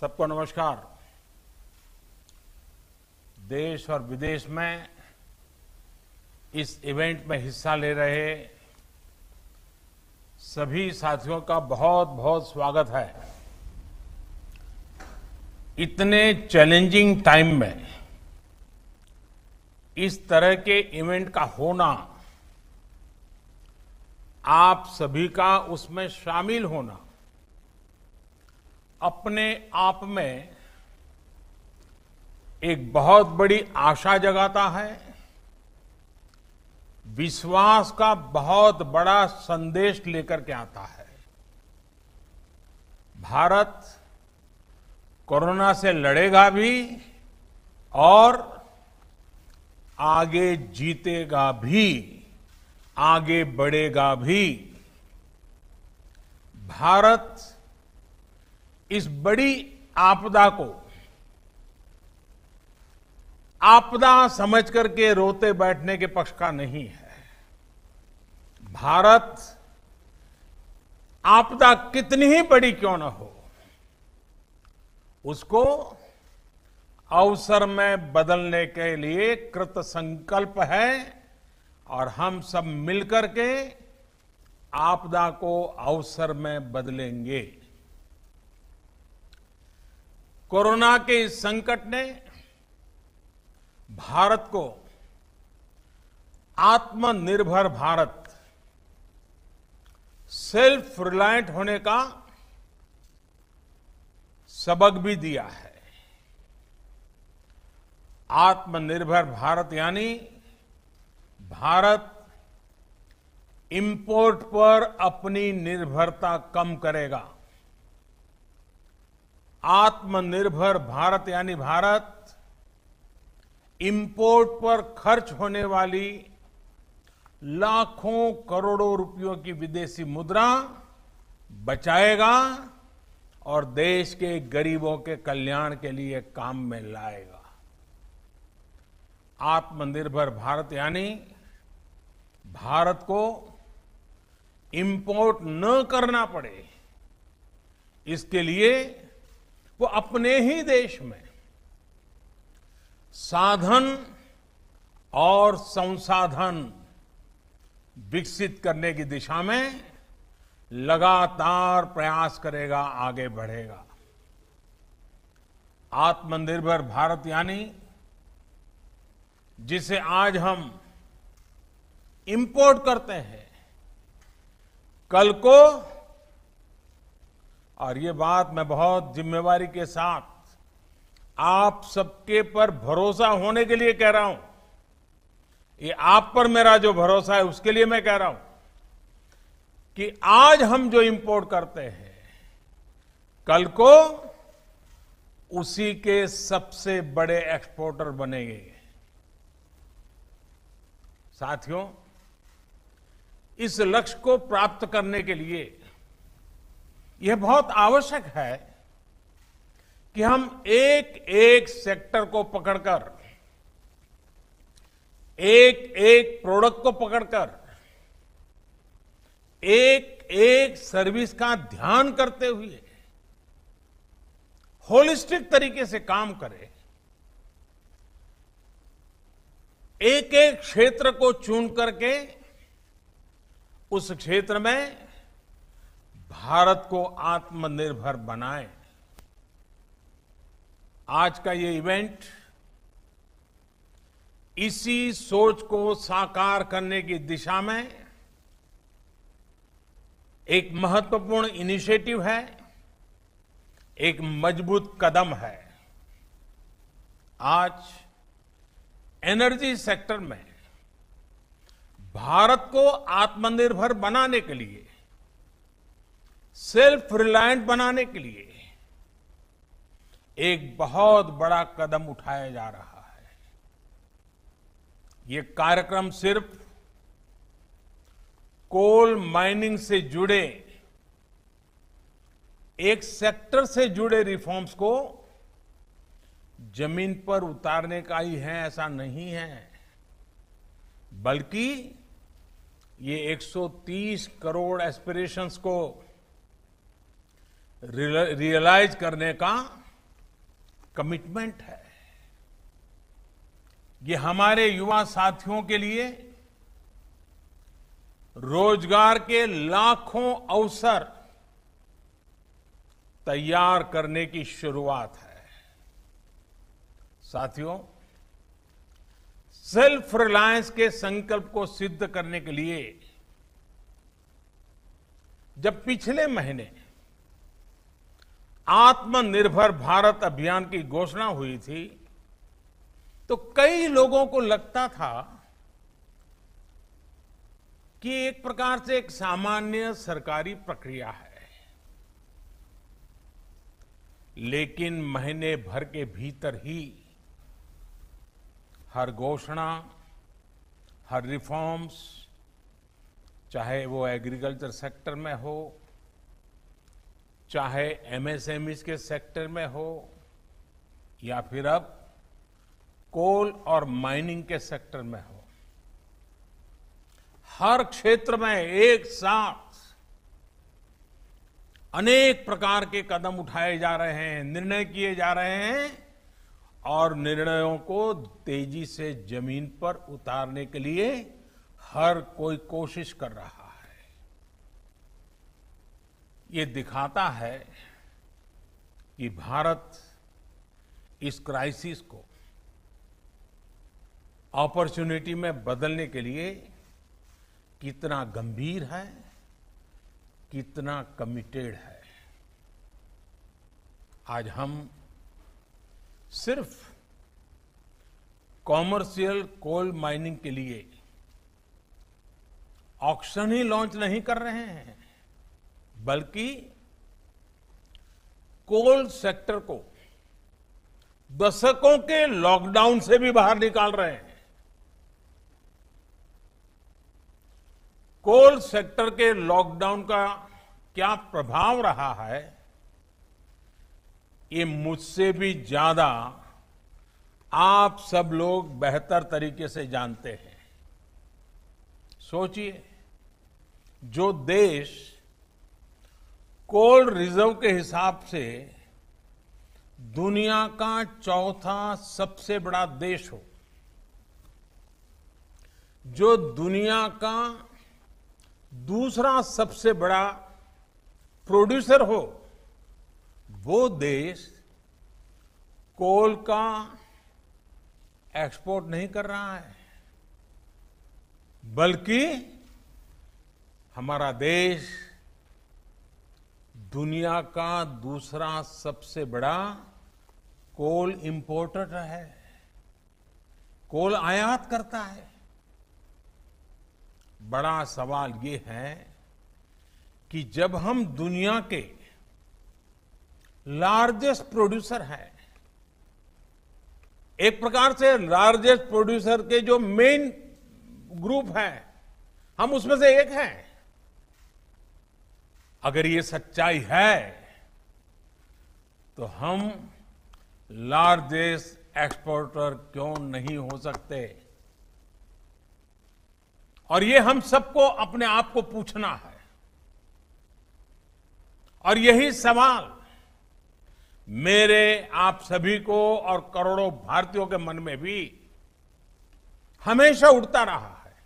सबको नमस्कार देश और विदेश में इस इवेंट में हिस्सा ले रहे सभी साथियों का बहुत बहुत स्वागत है इतने चैलेंजिंग टाइम में इस तरह के इवेंट का होना आप सभी का उसमें शामिल होना अपने आप में एक बहुत बड़ी आशा जगाता है विश्वास का बहुत बड़ा संदेश लेकर के आता है भारत कोरोना से लड़ेगा भी और आगे जीतेगा भी आगे बढ़ेगा भी भारत इस बड़ी आपदा को आपदा समझ करके रोते बैठने के पक्ष का नहीं है भारत आपदा कितनी ही बड़ी क्यों न हो उसको अवसर में बदलने के लिए कृत संकल्प है और हम सब मिलकर के आपदा को अवसर में बदलेंगे कोरोना के इस संकट ने भारत को आत्मनिर्भर भारत सेल्फ रिलायंट होने का सबक भी दिया है आत्मनिर्भर भारत यानी भारत इंपोर्ट पर अपनी निर्भरता कम करेगा आत्मनिर्भर भारत यानी भारत इंपोर्ट पर खर्च होने वाली लाखों करोड़ों रुपयों की विदेशी मुद्रा बचाएगा और देश के गरीबों के कल्याण के लिए काम में लाएगा आत्मनिर्भर भारत यानी भारत को इंपोर्ट न करना पड़े इसके लिए वो अपने ही देश में साधन और संसाधन विकसित करने की दिशा में लगातार प्रयास करेगा आगे बढ़ेगा आत्मनिर्भर भारत यानी जिसे आज हम इंपोर्ट करते हैं कल को और ये बात मैं बहुत जिम्मेवारी के साथ आप सबके पर भरोसा होने के लिए कह रहा हूं ये आप पर मेरा जो भरोसा है उसके लिए मैं कह रहा हूं कि आज हम जो इंपोर्ट करते हैं कल को उसी के सबसे बड़े एक्सपोर्टर बनेंगे साथियों इस लक्ष्य को प्राप्त करने के लिए यह बहुत आवश्यक है कि हम एक एक सेक्टर को पकड़कर एक एक प्रोडक्ट को पकड़कर एक एक सर्विस का ध्यान करते हुए होलिस्टिक तरीके से काम करें एक एक क्षेत्र को चुन करके उस क्षेत्र में भारत को आत्मनिर्भर बनाए आज का ये इवेंट इसी सोच को साकार करने की दिशा में एक महत्वपूर्ण इनिशिएटिव है एक मजबूत कदम है आज एनर्जी सेक्टर में भारत को आत्मनिर्भर बनाने के लिए सेल्फ रिलायंट बनाने के लिए एक बहुत बड़ा कदम उठाया जा रहा है ये कार्यक्रम सिर्फ कोल माइनिंग से जुड़े एक सेक्टर से जुड़े रिफॉर्म्स को जमीन पर उतारने का ही है ऐसा नहीं है बल्कि ये 130 करोड़ एस्पिरेशंस को रियलाइज करने का कमिटमेंट है ये हमारे युवा साथियों के लिए रोजगार के लाखों अवसर तैयार करने की शुरुआत है साथियों सेल्फ रिलायंस के संकल्प को सिद्ध करने के लिए जब पिछले महीने आत्मनिर्भर भारत अभियान की घोषणा हुई थी तो कई लोगों को लगता था कि एक प्रकार से एक सामान्य सरकारी प्रक्रिया है लेकिन महीने भर के भीतर ही हर घोषणा हर रिफॉर्म्स चाहे वो एग्रीकल्चर सेक्टर में हो चाहे एमएसएमईज e के सेक्टर में हो या फिर अब कोल और माइनिंग के सेक्टर में हो हर क्षेत्र में एक साथ अनेक प्रकार के कदम उठाए जा रहे हैं निर्णय किए जा रहे हैं और निर्णयों को तेजी से जमीन पर उतारने के लिए हर कोई कोशिश कर रहा है ये दिखाता है कि भारत इस क्राइसिस को अपॉर्चुनिटी में बदलने के लिए कितना गंभीर है कितना कमिटेड है आज हम सिर्फ कॉमर्शियल कोल माइनिंग के लिए ऑक्शन ही लॉन्च नहीं कर रहे हैं बल्कि कोल सेक्टर को दशकों के लॉकडाउन से भी बाहर निकाल रहे हैं कोल सेक्टर के लॉकडाउन का क्या प्रभाव रहा है ये मुझसे भी ज्यादा आप सब लोग बेहतर तरीके से जानते हैं सोचिए जो देश कोल रिजर्व के हिसाब से दुनिया का चौथा सबसे बड़ा देश हो जो दुनिया का दूसरा सबसे बड़ा प्रोड्यूसर हो वो देश कोल का एक्सपोर्ट नहीं कर रहा है बल्कि हमारा देश दुनिया का दूसरा सबसे बड़ा कोल इंपोर्टर है कोल आयात करता है बड़ा सवाल ये है कि जब हम दुनिया के लार्जेस्ट प्रोड्यूसर हैं एक प्रकार से लार्जेस्ट प्रोड्यूसर के जो मेन ग्रुप है हम उसमें से एक हैं अगर ये सच्चाई है तो हम लार्जेस्ट एक्सपोर्टर क्यों नहीं हो सकते और ये हम सबको अपने आप को पूछना है और यही सवाल मेरे आप सभी को और करोड़ों भारतीयों के मन में भी हमेशा उठता रहा है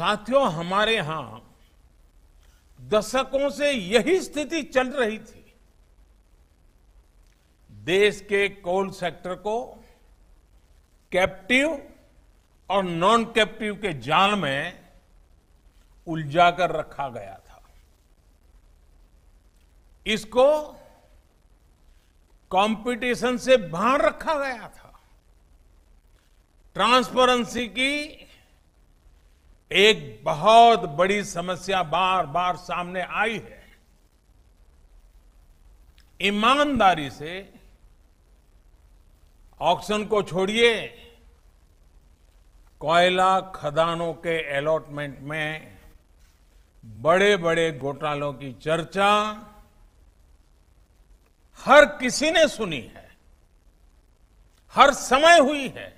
साथियों हमारे यहां दशकों से यही स्थिति चल रही थी देश के कोल सेक्टर को कैप्टिव और नॉन कैप्टिव के जाल में उलझा कर रखा गया था इसको कंपटीशन से बाहर रखा गया था ट्रांसपेरेंसी की एक बहुत बड़ी समस्या बार बार सामने आई है ईमानदारी से ऑक्शन को छोड़िए कोयला खदानों के अलॉटमेंट में बड़े बड़े घोटालों की चर्चा हर किसी ने सुनी है हर समय हुई है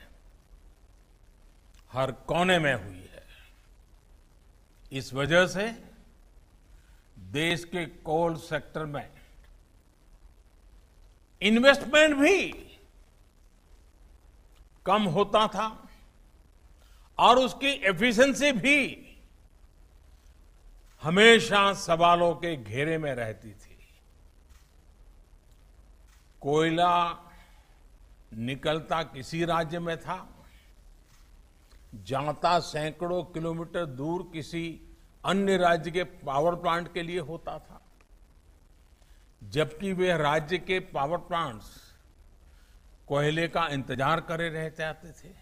हर कोने में हुई इस वजह से देश के कोल सेक्टर में इन्वेस्टमेंट भी कम होता था और उसकी एफिशिएंसी भी हमेशा सवालों के घेरे में रहती थी कोयला निकलता किसी राज्य में था जाता सैकड़ों किलोमीटर दूर किसी अन्य राज्य के पावर प्लांट के लिए होता था जबकि वे राज्य के पावर प्लांट्स कोयले का इंतजार करे रह जाते थे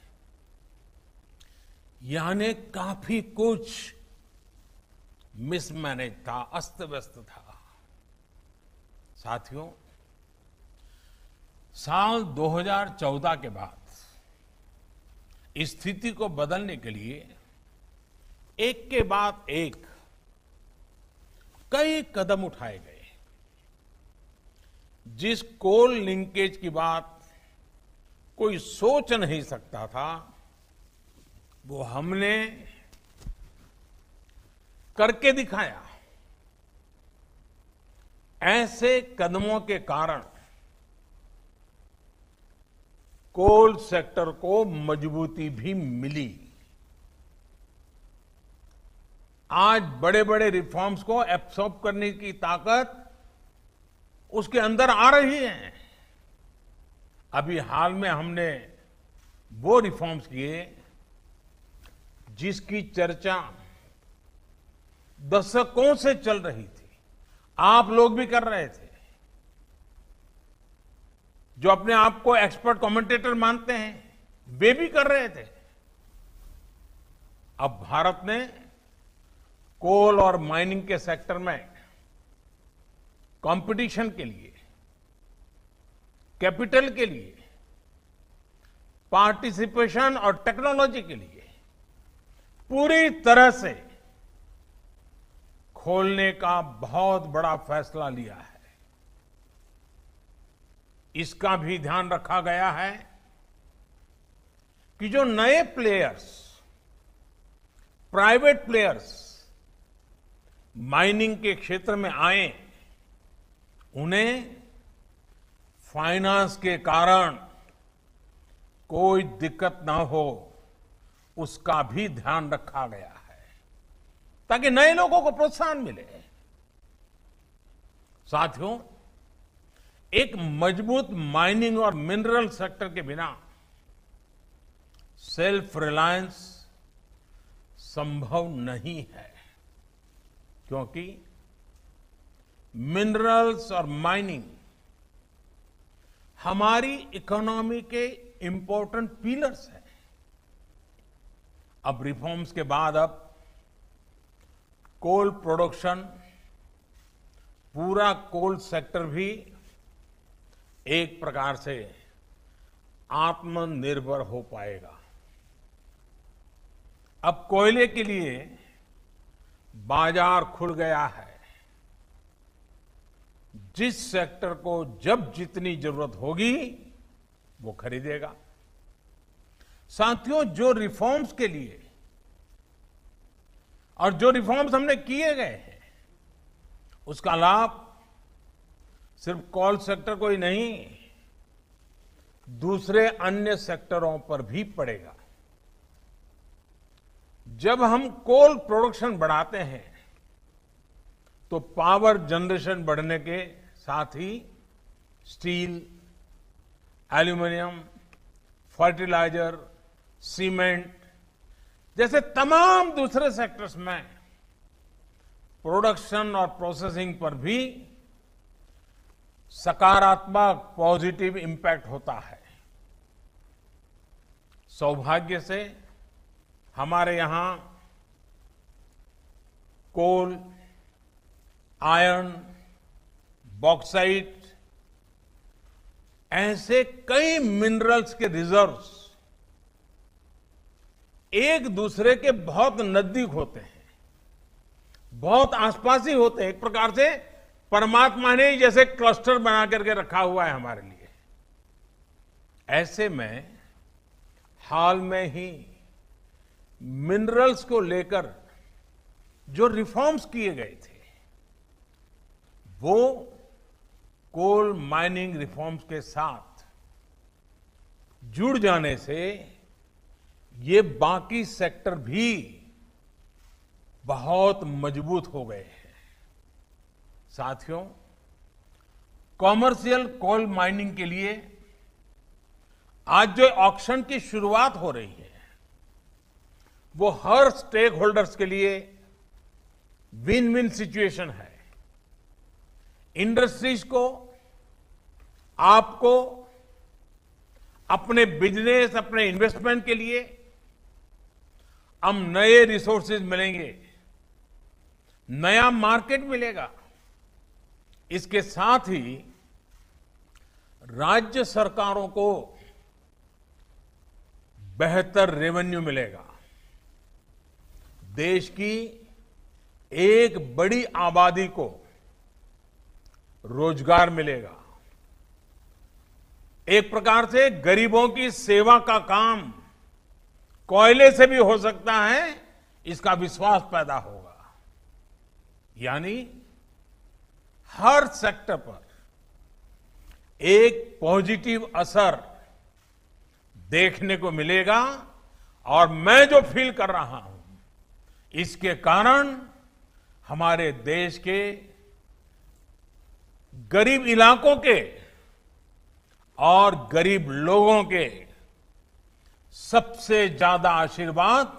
यानी काफी कुछ मिसमैनेज था अस्त व्यस्त था साथियों साल 2014 के बाद स्थिति को बदलने के लिए एक के बाद एक कई कदम उठाए गए जिस कोल लिंकेज की बात कोई सोच नहीं सकता था वो हमने करके दिखाया ऐसे कदमों के कारण कोल सेक्टर को मजबूती भी मिली आज बड़े बड़े रिफॉर्म्स को एब्सॉर्ब करने की ताकत उसके अंदर आ रही है अभी हाल में हमने वो रिफॉर्म्स किए जिसकी चर्चा दशकों से चल रही थी आप लोग भी कर रहे थे जो अपने आप को एक्सपर्ट कमेंटेटर मानते हैं वे भी कर रहे थे अब भारत ने कोल और माइनिंग के सेक्टर में कंपटीशन के लिए कैपिटल के लिए पार्टिसिपेशन और टेक्नोलॉजी के लिए पूरी तरह से खोलने का बहुत बड़ा फैसला लिया है इसका भी ध्यान रखा गया है कि जो नए प्लेयर्स प्राइवेट प्लेयर्स माइनिंग के क्षेत्र में आए उन्हें फाइनेंस के कारण कोई दिक्कत ना हो उसका भी ध्यान रखा गया है ताकि नए लोगों को प्रोत्साहन मिले साथियों एक मजबूत माइनिंग और मिनरल सेक्टर के बिना सेल्फ रिलायंस संभव नहीं है क्योंकि मिनरल्स और माइनिंग हमारी इकोनॉमी के इंपॉर्टेंट पिलर्स हैं अब रिफॉर्म्स के बाद अब कोल प्रोडक्शन पूरा कोल सेक्टर भी एक प्रकार से आत्मनिर्भर हो पाएगा अब कोयले के लिए बाजार खुल गया है जिस सेक्टर को जब जितनी जरूरत होगी वो खरीदेगा साथियों जो रिफॉर्म्स के लिए और जो रिफॉर्म्स हमने किए गए हैं उसका लाभ सिर्फ कॉल सेक्टर को ही नहीं दूसरे अन्य सेक्टरों पर भी पड़ेगा जब हम कोल प्रोडक्शन बढ़ाते हैं तो पावर जनरेशन बढ़ने के साथ ही स्टील एल्यूमिनियम फर्टिलाइजर सीमेंट जैसे तमाम दूसरे सेक्टर्स में प्रोडक्शन और प्रोसेसिंग पर भी सकारात्मक पॉजिटिव इंपैक्ट होता है सौभाग्य से हमारे यहां कोल आयरन बॉक्साइट ऐसे कई मिनरल्स के रिजर्व्स एक दूसरे के बहुत नजदीक होते हैं बहुत आसपास ही होते हैं एक प्रकार से परमात्मा ने जैसे क्लस्टर बना करके रखा हुआ है हमारे लिए ऐसे में हाल में ही मिनरल्स को लेकर जो रिफॉर्म्स किए गए थे वो कोल माइनिंग रिफॉर्म्स के साथ जुड़ जाने से ये बाकी सेक्टर भी बहुत मजबूत हो गए हैं साथियों कॉमर्शियल कोल माइनिंग के लिए आज जो ऑक्शन की शुरुआत हो रही है वो हर स्टेक होल्डर्स के लिए विन विन सिचुएशन है इंडस्ट्रीज को आपको अपने बिजनेस अपने इन्वेस्टमेंट के लिए हम नए रिसोर्सेज मिलेंगे नया मार्केट मिलेगा इसके साथ ही राज्य सरकारों को बेहतर रेवेन्यू मिलेगा देश की एक बड़ी आबादी को रोजगार मिलेगा एक प्रकार से गरीबों की सेवा का काम कोयले से भी हो सकता है इसका विश्वास पैदा होगा यानी हर सेक्टर पर एक पॉजिटिव असर देखने को मिलेगा और मैं जो फील कर रहा हूं इसके कारण हमारे देश के गरीब इलाकों के और गरीब लोगों के सबसे ज्यादा आशीर्वाद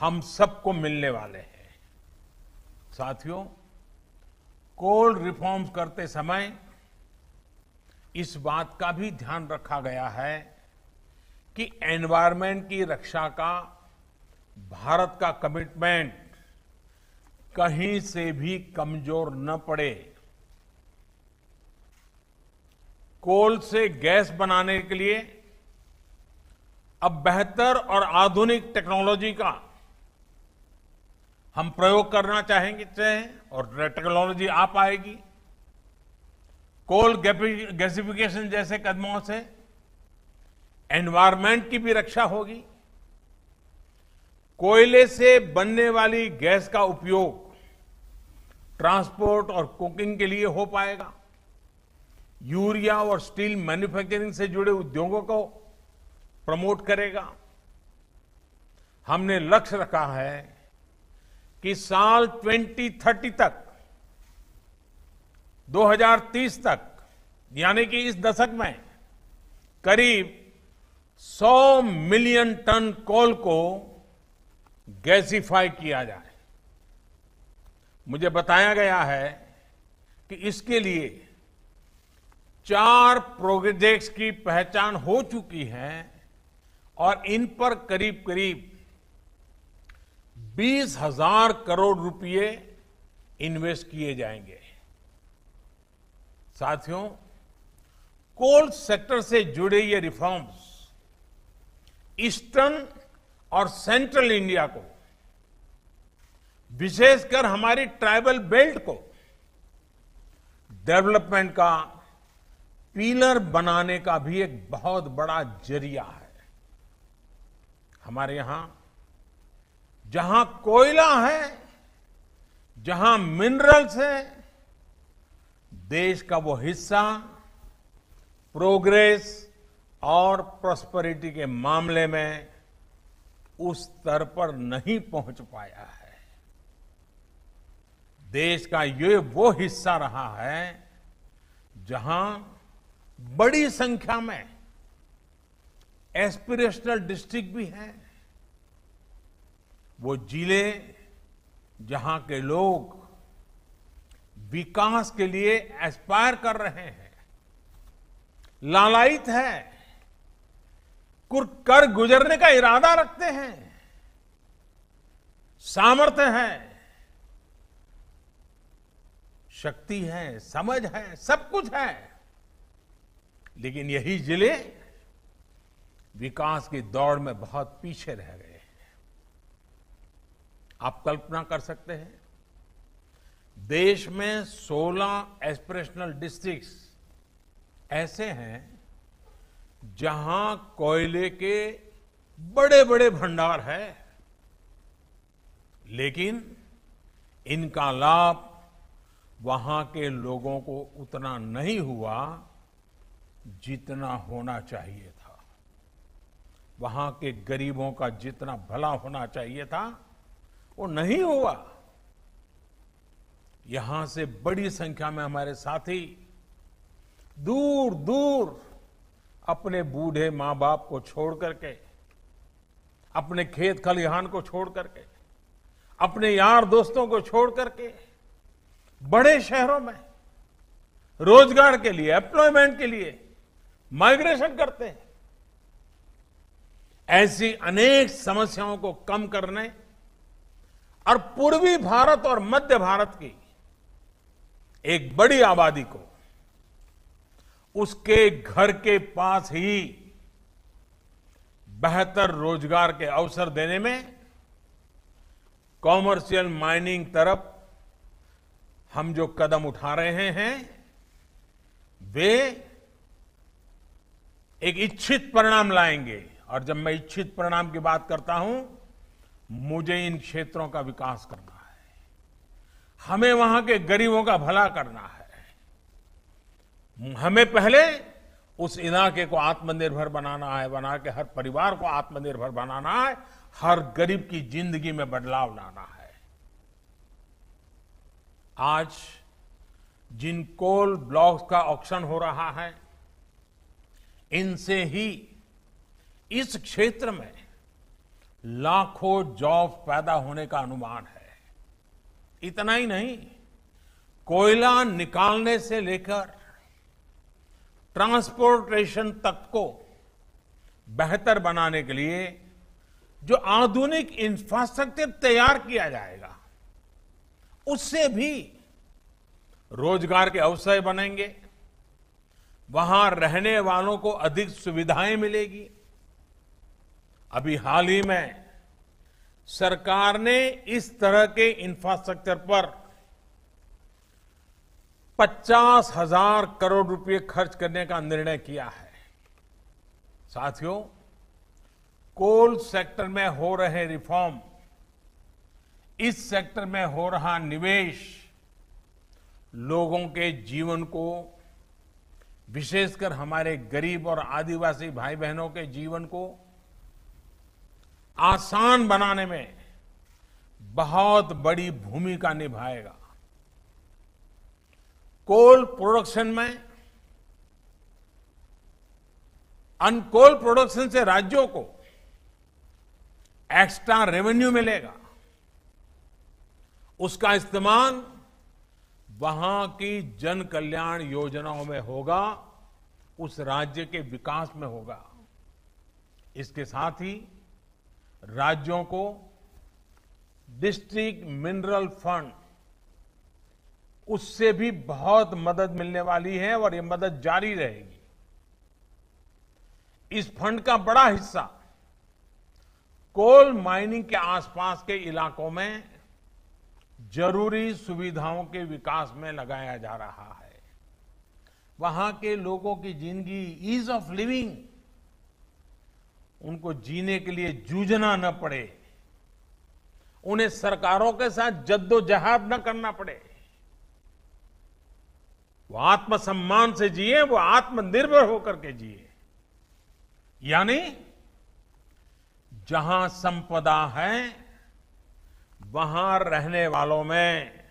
हम सबको मिलने वाले हैं साथियों कोल रिफॉर्म करते समय इस बात का भी ध्यान रखा गया है कि एनवायरमेंट की रक्षा का भारत का कमिटमेंट कहीं से भी कमजोर न पड़े कोल से गैस बनाने के लिए अब बेहतर और आधुनिक टेक्नोलॉजी का हम प्रयोग करना चाहेंगे चाहें और टेक्नोलॉजी आ पाएगी कोल गैसिफिकेशन जैसे कदमों से एनवायरमेंट की भी रक्षा होगी कोयले से बनने वाली गैस का उपयोग ट्रांसपोर्ट और कुकिंग के लिए हो पाएगा यूरिया और स्टील मैन्युफैक्चरिंग से जुड़े उद्योगों को प्रमोट करेगा हमने लक्ष्य रखा है कि साल 2030 तक 2030 तक यानी कि इस दशक में करीब 100 मिलियन टन कोल को गैसीफाई किया जाए मुझे बताया गया है कि इसके लिए चार प्रोजेक्ट्स की पहचान हो चुकी है और इन पर करीब करीब बीस हजार करोड़ रुपए इन्वेस्ट किए जाएंगे साथियों कोल सेक्टर से जुड़े ये रिफॉर्म्स ईस्टर्न और सेंट्रल इंडिया को विशेषकर हमारी ट्राइबल बेल्ट को डेवलपमेंट का पीलर बनाने का भी एक बहुत बड़ा जरिया है हमारे यहां जहां कोयला है जहां मिनरल्स है देश का वो हिस्सा प्रोग्रेस और प्रॉस्पेरिटी के मामले में उस स्तर पर नहीं पहुंच पाया है देश का ये वो हिस्सा रहा है जहां बड़ी संख्या में एस्पिरेशनल डिस्ट्रिक्ट भी हैं वो जिले जहां के लोग विकास के लिए एस्पायर कर रहे हैं लालायित है कर गुजरने का इरादा रखते हैं सामर्थ्य है शक्ति है समझ है सब कुछ है लेकिन यही जिले विकास की दौड़ में बहुत पीछे रह गए आप कल्पना कर सकते हैं देश में 16 एस्पिरेशनल डिस्ट्रिक्ट्स ऐसे हैं जहां कोयले के बड़े बड़े भंडार हैं लेकिन इनका लाभ वहां के लोगों को उतना नहीं हुआ जितना होना चाहिए था वहां के गरीबों का जितना भला होना चाहिए था वो नहीं हुआ यहां से बड़ी संख्या में हमारे साथी दूर दूर अपने बूढ़े मां बाप को छोड़ करके अपने खेत खलिहान को छोड़ करके अपने यार दोस्तों को छोड़ करके बड़े शहरों में रोजगार के लिए एम्प्लॉयमेंट के लिए माइग्रेशन करते हैं ऐसी अनेक समस्याओं को कम करने और पूर्वी भारत और मध्य भारत की एक बड़ी आबादी को उसके घर के पास ही बेहतर रोजगार के अवसर देने में कॉमर्शियल माइनिंग तरफ हम जो कदम उठा रहे हैं वे एक इच्छित परिणाम लाएंगे और जब मैं इच्छित परिणाम की बात करता हूं मुझे इन क्षेत्रों का विकास करना है हमें वहां के गरीबों का भला करना है हमें पहले उस इलाके को आत्मनिर्भर बनाना है बना के हर परिवार को आत्मनिर्भर बनाना है हर गरीब की जिंदगी में बदलाव लाना है आज जिन कोल ब्लॉक्स का ऑक्शन हो रहा है इनसे ही इस क्षेत्र में लाखों जॉब पैदा होने का अनुमान है इतना ही नहीं कोयला निकालने से लेकर ट्रांसपोर्टेशन तक को बेहतर बनाने के लिए जो आधुनिक इंफ्रास्ट्रक्चर तैयार किया जाएगा उससे भी रोजगार के अवसर बनेंगे वहां रहने वालों को अधिक सुविधाएं मिलेगी अभी हाल ही में सरकार ने इस तरह के इंफ्रास्ट्रक्चर पर पचास हजार करोड़ रुपए खर्च करने का निर्णय किया है साथियों कोल सेक्टर में हो रहे रिफॉर्म इस सेक्टर में हो रहा निवेश लोगों के जीवन को विशेषकर हमारे गरीब और आदिवासी भाई बहनों के जीवन को आसान बनाने में बहुत बड़ी भूमिका निभाएगा कोल प्रोडक्शन में अनकोल प्रोडक्शन से राज्यों को एक्स्ट्रा रेवेन्यू मिलेगा उसका इस्तेमाल वहां की जन कल्याण योजनाओं में होगा उस राज्य के विकास में होगा इसके साथ ही राज्यों को डिस्ट्रिक्ट मिनरल फंड उससे भी बहुत मदद मिलने वाली है और ये मदद जारी रहेगी इस फंड का बड़ा हिस्सा कोल माइनिंग के आसपास के इलाकों में जरूरी सुविधाओं के विकास में लगाया जा रहा है वहां के लोगों की जिंदगी ईज ऑफ लिविंग उनको जीने के लिए जूझना न पड़े उन्हें सरकारों के साथ जद्दोजहाद न करना पड़े वो आत्मसम्मान से जिए वो आत्मनिर्भर होकर के जिए यानी जहां संपदा है वहां रहने वालों में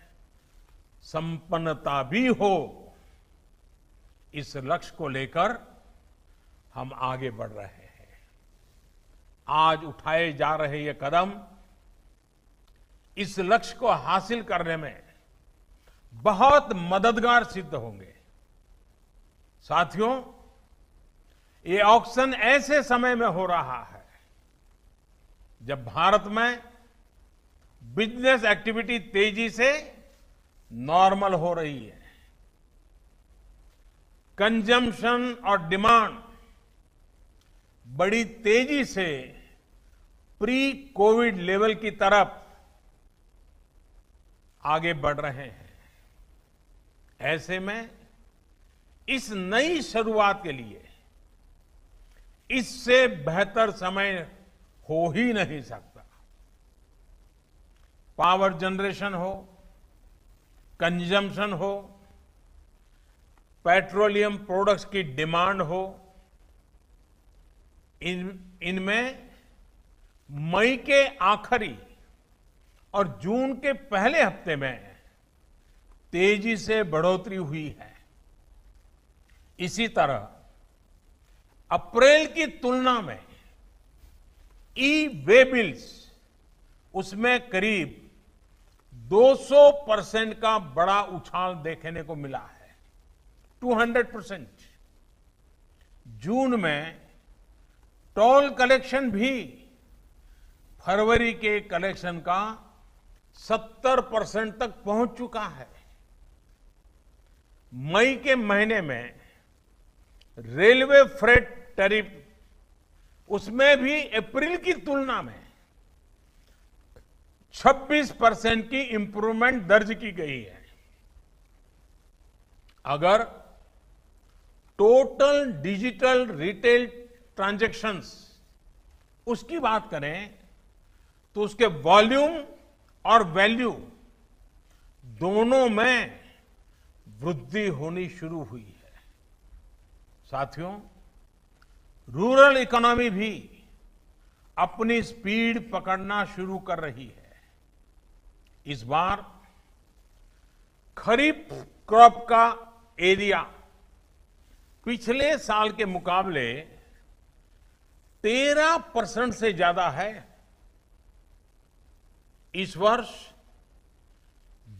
संपन्नता भी हो इस लक्ष्य को लेकर हम आगे बढ़ रहे हैं आज उठाए जा रहे ये कदम इस लक्ष्य को हासिल करने में बहुत मददगार सिद्ध होंगे साथियों ये ऑक्शन ऐसे समय में हो रहा है जब भारत में बिजनेस एक्टिविटी तेजी से नॉर्मल हो रही है कंजम्पशन और डिमांड बड़ी तेजी से प्री कोविड लेवल की तरफ आगे बढ़ रहे हैं ऐसे में इस नई शुरुआत के लिए इससे बेहतर समय हो ही नहीं सकता पावर जनरेशन हो कंजम्पशन हो पेट्रोलियम प्रोडक्ट्स की डिमांड हो इन इनमें मई के आखिरी और जून के पहले हफ्ते में तेजी से बढ़ोतरी हुई है इसी तरह अप्रैल की तुलना में ई वे बिल्स उसमें करीब 200 परसेंट का बड़ा उछाल देखने को मिला है 200 परसेंट जून में टोल कलेक्शन भी फरवरी के कलेक्शन का 70 परसेंट तक पहुंच चुका है मई के महीने में रेलवे फ्रेट टैरिफ उसमें भी अप्रैल की तुलना में 26 परसेंट की इंप्रूवमेंट दर्ज की गई है अगर टोटल डिजिटल रिटेल ट्रांजेक्शन्स उसकी बात करें तो उसके वॉल्यूम और वैल्यू दोनों में वृद्धि होनी शुरू हुई है साथियों रूरल इकोनॉमी भी अपनी स्पीड पकड़ना शुरू कर रही है इस बार खरीफ क्रॉप का एरिया पिछले साल के मुकाबले तेरह परसेंट से ज्यादा है इस वर्ष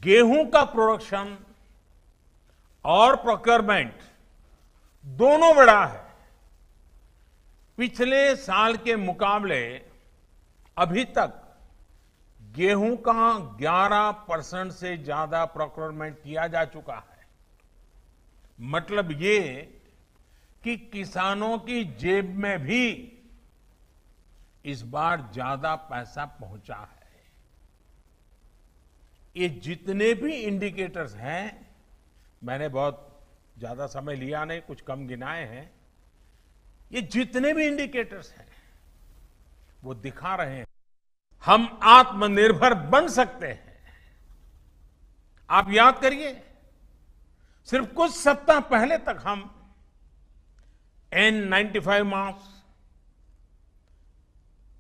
गेहूं का प्रोडक्शन और प्रोक्योरमेंट दोनों बड़ा है पिछले साल के मुकाबले अभी तक गेहूं का 11 परसेंट से ज्यादा प्रोक्योरमेंट किया जा चुका है मतलब ये कि किसानों की जेब में भी इस बार ज्यादा पैसा पहुंचा है ये जितने भी इंडिकेटर्स हैं मैंने बहुत ज्यादा समय लिया नहीं कुछ कम गिनाए हैं ये जितने भी इंडिकेटर्स हैं वो दिखा रहे हैं हम आत्मनिर्भर बन सकते हैं आप याद करिए सिर्फ कुछ सप्ताह पहले तक हम N ninety five mask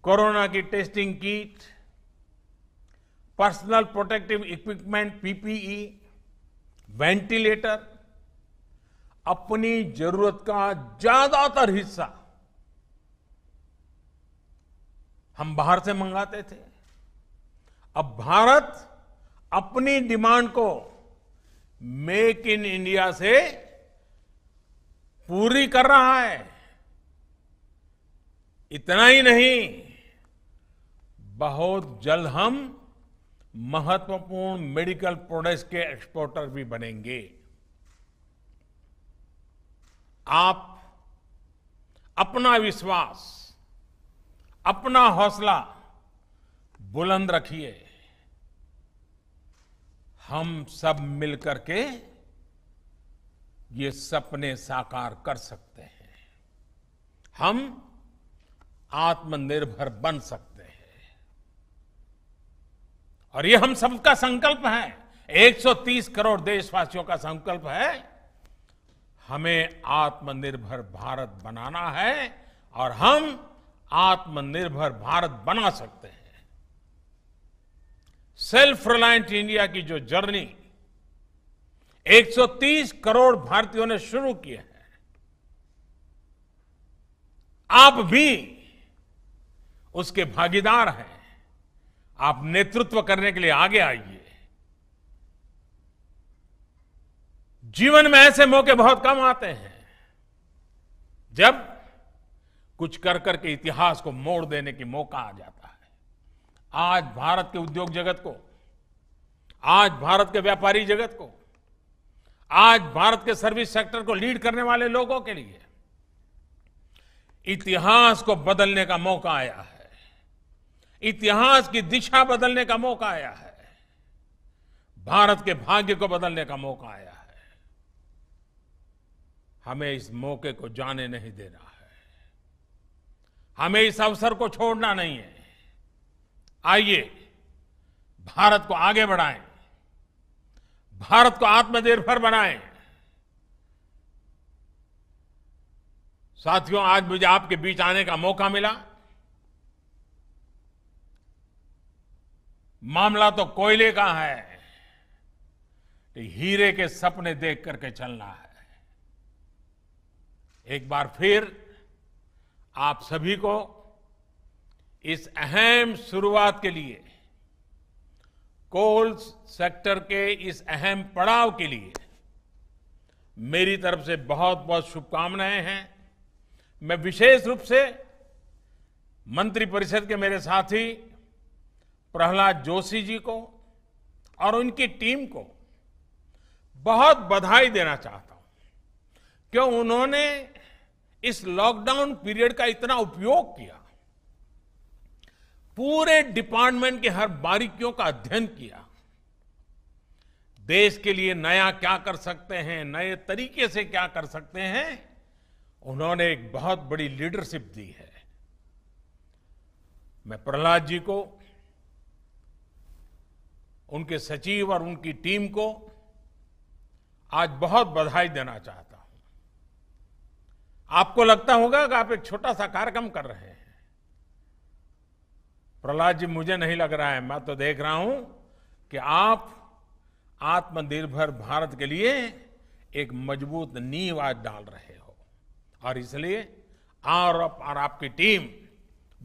corona की testing kit personal protective equipment PPE ventilator अपनी जरूरत का ज्यादातर हिस्सा हम बाहर से मंगाते थे अब भारत अपनी डिमांड को मेक इन इंडिया से पूरी कर रहा है इतना ही नहीं बहुत जल्द हम महत्वपूर्ण मेडिकल प्रोडक्ट्स के एक्सपोर्टर भी बनेंगे आप अपना विश्वास अपना हौसला बुलंद रखिए हम सब मिलकर के ये सपने साकार कर सकते हैं हम आत्मनिर्भर बन सकते हैं और ये हम सबका संकल्प है 130 करोड़ देशवासियों का संकल्प है हमें आत्मनिर्भर भारत बनाना है और हम आत्मनिर्भर भारत बना सकते हैं सेल्फ रिलायंट इंडिया की जो जर्नी 130 करोड़ भारतीयों ने शुरू की है आप भी उसके भागीदार हैं आप नेतृत्व करने के लिए आगे आइए जीवन में ऐसे मौके बहुत कम आते हैं जब कुछ कर करके इतिहास को मोड़ देने की मौका आ जाता है आज भारत के उद्योग जगत को आज भारत के व्यापारी जगत को आज भारत के सर्विस सेक्टर को लीड करने वाले लोगों के लिए इतिहास को बदलने का मौका आया है इतिहास की दिशा बदलने का मौका आया है भारत के भाग्य को बदलने का मौका आया है हमें इस मौके को जाने नहीं देना है हमें इस अवसर को छोड़ना नहीं है आइए भारत को आगे बढ़ाएं भारत को आत्मनिर्भर बनाएं साथियों आज मुझे आपके बीच आने का मौका मिला मामला तो कोयले का है हीरे के सपने देख करके चलना है एक बार फिर आप सभी को इस अहम शुरुआत के लिए कोल सेक्टर के इस अहम पड़ाव के लिए मेरी तरफ से बहुत बहुत शुभकामनाएं हैं मैं विशेष रूप से मंत्रिपरिषद के मेरे साथी प्रहलाद जोशी जी को और उनकी टीम को बहुत बधाई देना चाहता हूं क्यों उन्होंने इस लॉकडाउन पीरियड का इतना उपयोग किया पूरे डिपार्टमेंट के हर बारीकियों का अध्ययन किया देश के लिए नया क्या कर सकते हैं नए तरीके से क्या कर सकते हैं उन्होंने एक बहुत बड़ी लीडरशिप दी है मैं प्रहलाद जी को उनके सचिव और उनकी टीम को आज बहुत बधाई देना चाहता हूं आपको लगता होगा कि आप एक छोटा सा कार्यक्रम कर रहे हैं प्रहलाद जी मुझे नहीं लग रहा है मैं तो देख रहा हूं कि आप आत्मनिर्भर भारत के लिए एक मजबूत नींव आज डाल रहे हो और इसलिए और, और आपकी टीम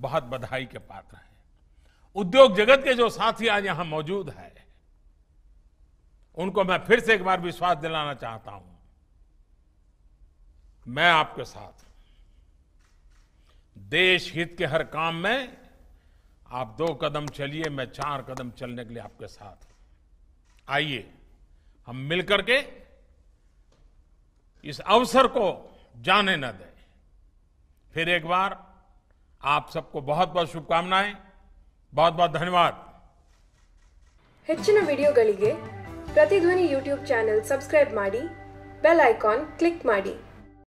बहुत बधाई के पात्र हैं उद्योग जगत के जो साथी आज यहां मौजूद है उनको मैं फिर से एक बार विश्वास दिलाना चाहता हूं मैं आपके साथ देश हित के हर काम में आप दो कदम चलिए मैं चार कदम चलने के लिए आपके साथ आइए हम मिलकर के इस अवसर को जाने न दें फिर एक बार आप सबको बहुत बहुत शुभकामनाएं ಬಹುತ್ ಬಹುತ್ ಧನ್ಯವಾದ ಹೆಚ್ಚಿನ ವಿಡಿಯೋಗಳಿಗೆ ಪ್ರತಿಧ್ವನಿ ಯೂಟ್ಯೂಬ್ ಚಾನೆಲ್ ಸಬ್ಸ್ಕ್ರೈಬ್ ಮಾಡಿ ಬೆಲ್ ಐಕಾನ್ ಕ್ಲಿಕ್ ಮಾಡಿ